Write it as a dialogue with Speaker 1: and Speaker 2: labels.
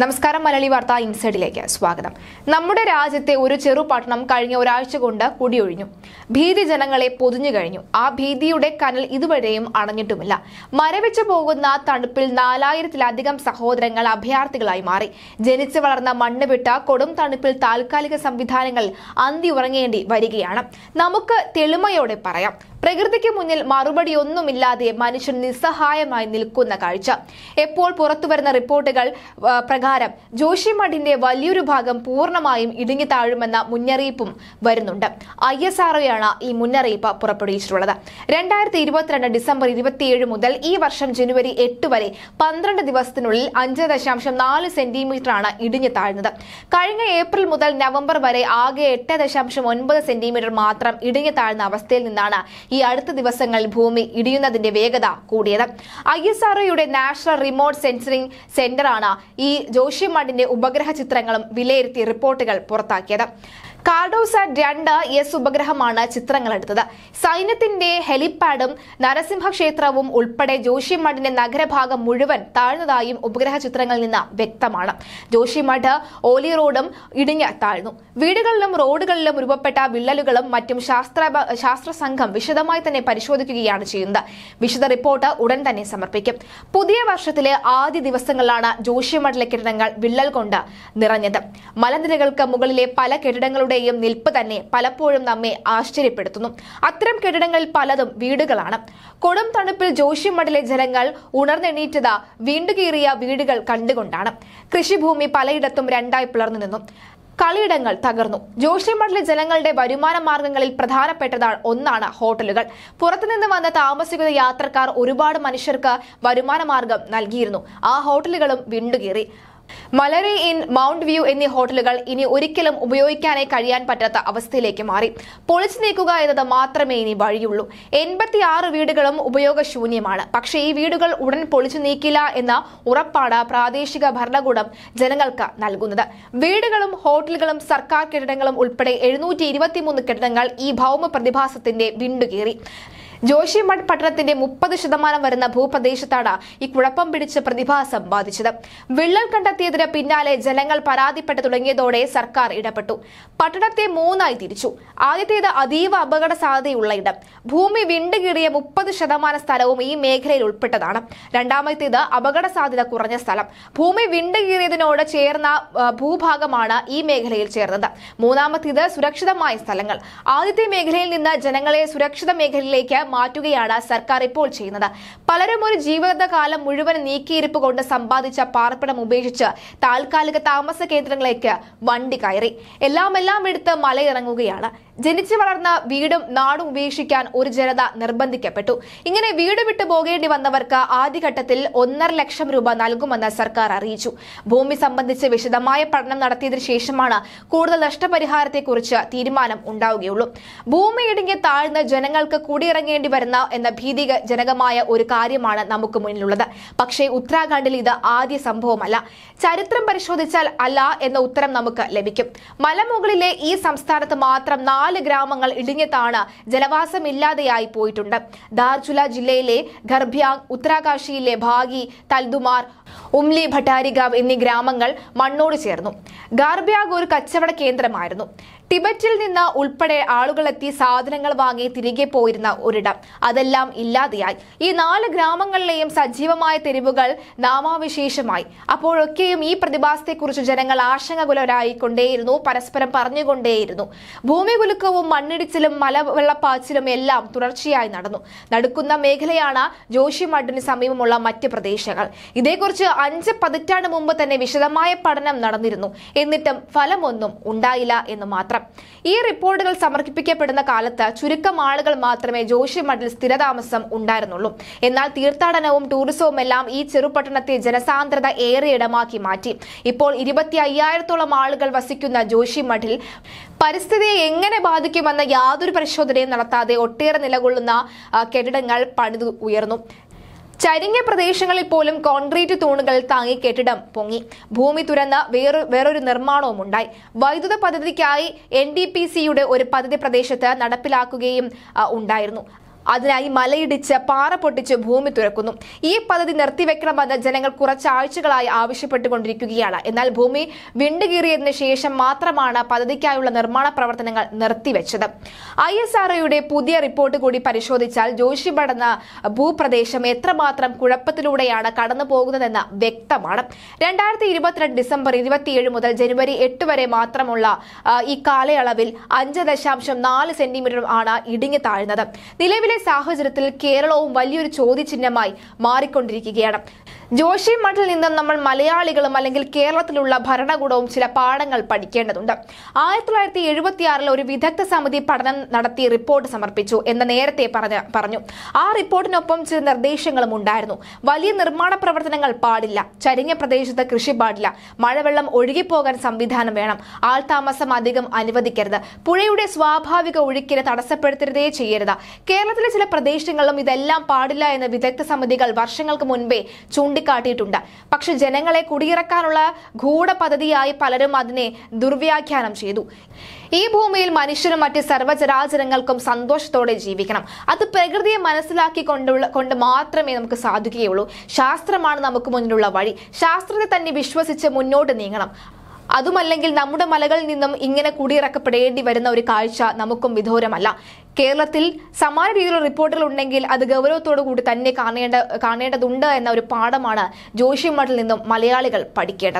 Speaker 1: നമസ്കാരം മലയാളി വാർത്ത ഇൻസൈഡിലേക്ക് സ്വാഗതം നമ്മുടെ രാജ്യത്തെ ഒരു ചെറുപട്ടണം കഴിഞ്ഞ ഒരാഴ്ച കൊണ്ട് കുടിയൊഴിഞ്ഞു ഭീതി ജനങ്ങളെ പൊതിഞ്ഞു കഴിഞ്ഞു ആ ഭീതിയുടെ കനൽ ഇതുവരെയും അണഞ്ഞിട്ടുമില്ല മരവിച്ചു പോകുന്ന തണുപ്പിൽ നാലായിരത്തിലധികം സഹോദരങ്ങൾ അഭയാർത്ഥികളായി മാറി ജനിച്ചു വളർന്ന മണ്ണ് വിട്ട കൊടും തണുപ്പിൽ താൽക്കാലിക സംവിധാനങ്ങൾ അന്തി ഉറങ്ങേണ്ടി വരികയാണ് നമുക്ക് തെളിമയോടെ പറയാം പ്രകൃതിക്ക് മുന്നിൽ മറുപടിയൊന്നുമില്ലാതെ മനുഷ്യൻ നിസ്സഹായമായി നിൽക്കുന്ന കാഴ്ച എപ്പോൾ പുറത്തുവരുന്ന റിപ്പോർട്ടുകൾ പ്രകാരം ജോഷിമഠിന്റെ വലിയൊരു ഭാഗം പൂർണ്ണമായും ഇടുങ്ങി താഴുമെന്ന മുന്നറിയിപ്പും വരുന്നുണ്ട് ഐ എസ് ഈ മുന്നറിയിപ്പ് പുറപ്പെടുവിച്ചിട്ടുള്ളത് രണ്ടായിരത്തി ഇരുപത്തിരണ്ട് ഡിസംബർ ഇരുപത്തിയേഴ് മുതൽ ഈ വർഷം ജനുവരി എട്ട് വരെ പന്ത്രണ്ട് ദിവസത്തിനുള്ളിൽ അഞ്ച് ദശാംശം നാല് സെന്റിമീറ്ററാണ് ഇടിഞ്ഞു താഴ്ന്നത് കഴിഞ്ഞ ഏപ്രിൽ മുതൽ നവംബർ വരെ ആകെ എട്ട് ദശാംശം ഒൻപത് സെന്റിമീറ്റർ മാത്രം ഇടിഞ്ഞു താഴ്ന്ന അവസ്ഥയിൽ നിന്നാണ് ഈ അടുത്ത ദിവസങ്ങൾ ഭൂമി ഇടിയുന്നതിന്റെ വേഗത കൂടിയത് I S national remote sensing സെന്ററാണ് ഈ ജോഷിമഠിന്റെ ഉപഗ്രഹ ചിത്രങ്ങളും വിലയിരുത്തി റിപ്പോർട്ടുകൾ പുറത്താക്കിയത് കാർഡോസാറ്റ് രണ്ട് എസ് ഉപഗ്രഹമാണ് ചിത്രങ്ങളെടുത്തത് സൈന്യത്തിന്റെ ഹെലിപാഡും നരസിംഹ ക്ഷേത്രവും ഉൾപ്പെടെ ജോഷിമഠിന്റെ നഗരഭാഗം മുഴുവൻ താഴ്ന്നതായും ഉപഗ്രഹ ചിത്രങ്ങളിൽ നിന്ന് വ്യക്തമാണ് ജോഷിമഠ് ഓലി റോഡും ഇടിഞ്ഞ് താഴ്ന്നു വീടുകളിലും റോഡുകളിലും രൂപപ്പെട്ട വിള്ളലുകളും മറ്റും ശാസ്ത്ര ശാസ്ത്ര സംഘം വിശദമായി തന്നെ പരിശോധിക്കുകയാണ് ചെയ്യുന്നത് വിശദ റിപ്പോർട്ട് ഉടൻ തന്നെ സമർപ്പിക്കും പുതിയ വർഷത്തിലെ ആദ്യ ദിവസങ്ങളിലാണ് ജോഷിമഠിലെ കെട്ടിടങ്ങൾ വിള്ളൽ കൊണ്ട് നിറഞ്ഞത് മലനിരകൾക്ക് മുകളിലെ പല കെട്ടിടങ്ങളും കെട്ടിടങ്ങളുടെയും നിൽപ്പ് തന്നെ പലപ്പോഴും നമ്മെ ആശ്ചര്യപ്പെടുത്തുന്നു അത്തരം കെട്ടിടങ്ങളിൽ പലതും വീടുകളാണ് കൊടും തണുപ്പിൽ ജോഷിമഠിലെ ജലങ്ങൾ ഉണർന്നെണീറ്റത് വീണ്ടുകീറിയ വീടുകൾ കണ്ടുകൊണ്ടാണ് കൃഷിഭൂമി പലയിടത്തും രണ്ടായി പിളർന്നു നിന്നു കളിയിടങ്ങൾ തകർന്നു ജോഷിമഠിലെ ജനങ്ങളുടെ വരുമാന മാർഗങ്ങളിൽ പ്രധാനപ്പെട്ടതാണ് ഒന്നാണ് ഹോട്ടലുകൾ പുറത്തുനിന്ന് വന്ന താമസിക്കുന്ന യാത്രക്കാർ ഒരുപാട് മനുഷ്യർക്ക് വരുമാന മാർഗം നൽകിയിരുന്നു ആ ഹോട്ടലുകളും വിണ്ടുകീറി മലരി ഇൻ മൗണ്ട് വ്യൂ എന്നീ ഹോട്ടലുകൾ ഇനി ഒരിക്കലും ഉപയോഗിക്കാനേ കഴിയാൻ പറ്റാത്ത അവസ്ഥയിലേക്ക് മാറി പൊളിച്ചു നീക്കുക എന്നത് മാത്രമേ ഇനി വഴിയുള്ളൂ എൺപത്തിയാറ് വീടുകളും ഉപയോഗശൂന്യമാണ് പക്ഷേ ഈ വീടുകൾ ഉടൻ പൊളിച്ചു നീക്കില്ല എന്ന ഉറപ്പാണ് പ്രാദേശിക ഭരണകൂടം ജനങ്ങൾക്ക് നൽകുന്നത് വീടുകളും ഹോട്ടലുകളും സർക്കാർ കെട്ടിടങ്ങളും ഉൾപ്പെടെ എഴുന്നൂറ്റി കെട്ടിടങ്ങൾ ഈ ഭൗമ പ്രതിഭാസത്തിന്റെ വിണ്ടുകീറി ജോഷിമഠ് പട്ടണത്തിന്റെ മുപ്പത് ശതമാനം വരുന്ന ഭൂപ്രദേശത്താണ് ഈ കുഴപ്പം പിടിച്ച് പ്രതിഭാസം ബാധിച്ചത് വിള്ളൽ കണ്ടെത്തിയതിന് പിന്നാലെ ജനങ്ങൾ പരാതിപ്പെട്ടു തുടങ്ങിയതോടെ സർക്കാർ ഇടപെട്ടു പട്ടണത്തെ മൂന്നായി തിരിച്ചു ആദ്യത്തേത് അതീവ അപകട സാധ്യതയുള്ള ഇടം ഭൂമി വിണ്ടുകീറിയ മുപ്പത് ശതമാനം സ്ഥലവും ഈ മേഖലയിൽ ഉൾപ്പെട്ടതാണ് രണ്ടാമത്തേത് അപകട സാധ്യത കുറഞ്ഞ സ്ഥലം ഭൂമി വിണ്ടുകീറിയതിനോട് ചേർന്ന ഭൂഭാഗമാണ് ഈ മേഖലയിൽ ചേർന്നത് മൂന്നാമത്തേത് സുരക്ഷിതമായ സ്ഥലങ്ങൾ ആദ്യത്തെ മേഖലയിൽ നിന്ന് ജനങ്ങളെ സുരക്ഷിത മേഖലയിലേക്ക് മാറ്റുകയാണ് സർക്കാർ ഇപ്പോൾ ചെയ്യുന്നത് പലരും ഒരു ജീവിതകാലം മുഴുവൻ നീക്കിയിരിപ്പ് കൊണ്ട് സമ്പാദിച്ച പാർപ്പിടം ഉപേക്ഷിച്ച് താൽക്കാലിക താമസ കേന്ദ്രങ്ങളിലേക്ക് വണ്ടി കയറി എല്ലാം എല്ലാം എടുത്ത് മലയിറങ്ങുകയാണ് ജനിച്ചു വളർന്ന വീടും നാടും ഉപേക്ഷിക്കാൻ ഒരു ജനത നിർബന്ധിക്കപ്പെട്ടു ഇങ്ങനെ വീട് വിട്ടു പോകേണ്ടി വന്നവർക്ക് ആദ്യഘട്ടത്തിൽ ഒന്നര ലക്ഷം രൂപ നൽകുമെന്ന് സർക്കാർ അറിയിച്ചു ഭൂമി സംബന്ധിച്ച് വിശദമായ പഠനം നടത്തിയതിനു ശേഷമാണ് കൂടുതൽ നഷ്ടപരിഹാരത്തെക്കുറിച്ച് തീരുമാനം ഉണ്ടാവുകയുള്ളൂ ഭൂമി ഇടുങ്ങി താഴ്ന്ന് ജനങ്ങൾക്ക് കൂടിയിറങ്ങേണ്ടി വരുന്ന എന്ന ഭീതിജനകമായ ഒരു കാര്യമാണ് നമുക്ക് മുന്നിലുള്ളത് പക്ഷേ ഉത്തരാഖണ്ഡിൽ ഇത് ആദ്യ സംഭവമല്ല ചരിത്രം പരിശോധിച്ചാൽ അല്ല എന്ന ഉത്തരം നമുക്ക് ലഭിക്കും മലമുകളിലെ ഈ സംസ്ഥാനത്ത് മാത്രം നാല് നാല് ഗ്രാമങ്ങൾ ഇടിഞ്ഞത്താണ് ജലവാസമില്ലാതെയായി പോയിട്ടുണ്ട് ദാർചുല ജില്ലയിലെ ഗർഭ്യാങ് ഉത്തരാകാശിയിലെ ഭാഗി തൽദുമാർ ഉംലി ഭട്ടാരിഗാവ് എന്നീ ഗ്രാമങ്ങൾ മണ്ണോട് ചേർന്നു ഗാർബിയാഗ് ഒരു കച്ചവട കേന്ദ്രമായിരുന്നു ടിബറ്റിൽ നിന്ന് ഉൾപ്പെടെ ആളുകളെത്തി സാധനങ്ങൾ വാങ്ങി തിരികെ പോയിരുന്ന ഒരിടം അതെല്ലാം ഇല്ലാതെയായി ഈ നാല് ഗ്രാമങ്ങളിലെയും സജീവമായ തെരുവുകൾ നാമാവിശേഷമായി അപ്പോഴൊക്കെയും ഈ പ്രതിഭാസത്തെക്കുറിച്ച് ജനങ്ങൾ ആശങ്കകുലരായിക്കൊണ്ടേയിരുന്നു പരസ്പരം പറഞ്ഞുകൊണ്ടേയിരുന്നു ഭൂമി കുലുക്കവും മണ്ണിടിച്ചിലും മലവെള്ളപ്പാച്ചിലും എല്ലാം തുടർച്ചയായി നടന്നു നടുക്കുന്ന മേഖലയാണ് ജോഷിമഠിന് സമീപമുള്ള മറ്റ് പ്രദേശങ്ങൾ ഇതേക്കുറിച്ച് അഞ്ച് പതിറ്റാണ്ട് മുമ്പ് തന്നെ വിശദമായ പഠനം നടന്നിരുന്നു എന്നിട്ടും ഫലമൊന്നും ഉണ്ടായില്ല എന്ന് മാത്രം മാത്രം ഈ റിപ്പോർട്ടുകൾ സമർപ്പിക്കപ്പെടുന്ന കാലത്ത് ചുരുക്കം ആളുകൾ മാത്രമേ മഠിൽ സ്ഥിരതാമസം ഉണ്ടായിരുന്നുള്ളൂ എന്നാൽ തീർത്ഥാടനവും ടൂറിസവും എല്ലാം ഈ ചെറുപട്ടണത്തെ ജനസാന്ദ്രത ഏറെ ഇടമാക്കി മാറ്റി ഇപ്പോൾ ഇരുപത്തി അയ്യായിരത്തോളം ആളുകൾ വസിക്കുന്ന മഠിൽ പരിസ്ഥിതിയെ എങ്ങനെ ബാധിക്കുമെന്ന യാതൊരു പരിശോധനയും നടത്താതെ ഒട്ടേറെ നിലകൊള്ളുന്ന കെട്ടിടങ്ങൾ പണിതു ഉയർന്നു ചരിഞ്ഞ പ്രദേശങ്ങളിൽ പോലും കോൺക്രീറ്റ് തൂണുകൾ താങ്ങി കെട്ടിടം പൊങ്ങി ഭൂമി തുരന്ന വേറെ വേറൊരു നിർമ്മാണവും ഉണ്ടായി വൈദ്യുത പദ്ധതിക്കായി എൻ ഒരു പദ്ധതി പ്രദേശത്ത് നടപ്പിലാക്കുകയും ഉണ്ടായിരുന്നു അതിനായി മലയിടിച്ച് പാറ പൊട്ടിച്ച് ഭൂമി തുറക്കുന്നു ഈ പദ്ധതി നിർത്തിവെക്കണമെന്ന് ജനങ്ങൾ കുറച്ചാഴ്ചകളായി ആവശ്യപ്പെട്ടുകൊണ്ടിരിക്കുകയാണ് എന്നാൽ ഭൂമി വിണ്ടുകീറിയതിനു ശേഷം മാത്രമാണ് പദ്ധതിക്കായുള്ള നിർമ്മാണ പ്രവർത്തനങ്ങൾ നിർത്തിവെച്ചത് ഐ എസ് ആർ പുതിയ റിപ്പോർട്ട് കൂടി പരിശോധിച്ചാൽ പടന്ന ഭൂപ്രദേശം എത്രമാത്രം കുഴപ്പത്തിലൂടെയാണ് കടന്നു പോകുന്നതെന്ന് വ്യക്തമാണ് രണ്ടായിരത്തി ഇരുപത്തിരണ്ട് ഡിസംബർ ഇരുപത്തിയേഴ് മുതൽ ജനുവരി എട്ട് വരെ മാത്രമുള്ള ഈ കാലയളവിൽ അഞ്ച് ദശാംശം നാല് സെന്റിമീറ്റർ ആണ് ഇടിഞ്ഞു താഴ്ന്നത് നിലവിലെ സാഹചര്യത്തിൽ കേരളവും വലിയൊരു ചോദ്യചിഹ്നമായി മാറിക്കൊണ്ടിരിക്കുകയാണ് ജോഷി മഠിൽ നിന്നും നമ്മൾ മലയാളികളും അല്ലെങ്കിൽ കേരളത്തിലുള്ള ഭരണകൂടവും ചില പാഠങ്ങൾ പഠിക്കേണ്ടതുണ്ട് ആയിരത്തി തൊള്ളായിരത്തി എഴുപത്തി ആറിൽ ഒരു വിദഗ്ധ സമിതി പഠനം നടത്തി റിപ്പോർട്ട് സമർപ്പിച്ചു എന്ന് നേരത്തെ പറഞ്ഞു ആ റിപ്പോർട്ടിനൊപ്പം ചില നിർദ്ദേശങ്ങളും ഉണ്ടായിരുന്നു വലിയ നിർമ്മാണ പ്രവർത്തനങ്ങൾ പാടില്ല ചരിഞ്ഞ പ്രദേശത്ത് കൃഷി പാടില്ല മഴവെള്ളം ഒഴുകിപ്പോകാൻ സംവിധാനം വേണം ആൾതാമസം അധികം അനുവദിക്കരുത് പുഴയുടെ സ്വാഭാവിക ഒഴുക്കിനെ തടസ്സപ്പെടുത്തരുതേ ചെയ്യരുത് കേരളത്തിൽ കേരളത്തിലെ ചില പ്രദേശങ്ങളിലും ഇതെല്ലാം പാടില്ല എന്ന് വിദഗ്ധ സമിതികൾ വർഷങ്ങൾക്ക് മുൻപേ ചൂണ്ടിക്കാട്ടിയിട്ടുണ്ട് പക്ഷെ ജനങ്ങളെ കുടിയിറക്കാനുള്ള ഗൂഢ പദ്ധതിയായി പലരും അതിനെ ദുർവ്യാഖ്യാനം ചെയ്തു ഈ ഭൂമിയിൽ മനുഷ്യരും മറ്റ് സർവ്വചരാചരങ്ങൾക്കും സന്തോഷത്തോടെ ജീവിക്കണം അത് പ്രകൃതിയെ മനസ്സിലാക്കി കൊണ്ടുള്ള കൊണ്ട് മാത്രമേ നമുക്ക് സാധിക്കുകയുള്ളൂ ശാസ്ത്രമാണ് നമുക്ക് മുന്നിലുള്ള വഴി ശാസ്ത്രത്തെ തന്നെ വിശ്വസിച്ച് മുന്നോട്ട് നീങ്ങണം അതുമല്ലെങ്കിൽ നമ്മുടെ മലകളിൽ നിന്നും ഇങ്ങനെ കുടിയിറക്കപ്പെടേണ്ടി വരുന്ന ഒരു കാഴ്ച നമുക്കും വിദൂരമല്ല കേരളത്തിൽ സമാന രീതിയിലുള്ള റിപ്പോർട്ടുകൾ ഉണ്ടെങ്കിൽ അത് ഗൗരവത്തോടു കൂടി തന്നെ കാണേണ്ട കാണേണ്ടതുണ്ട് എന്ന ഒരു പാഠമാണ് ജോഷിമഠിൽ നിന്നും മലയാളികൾ പഠിക്കേണ്ടത്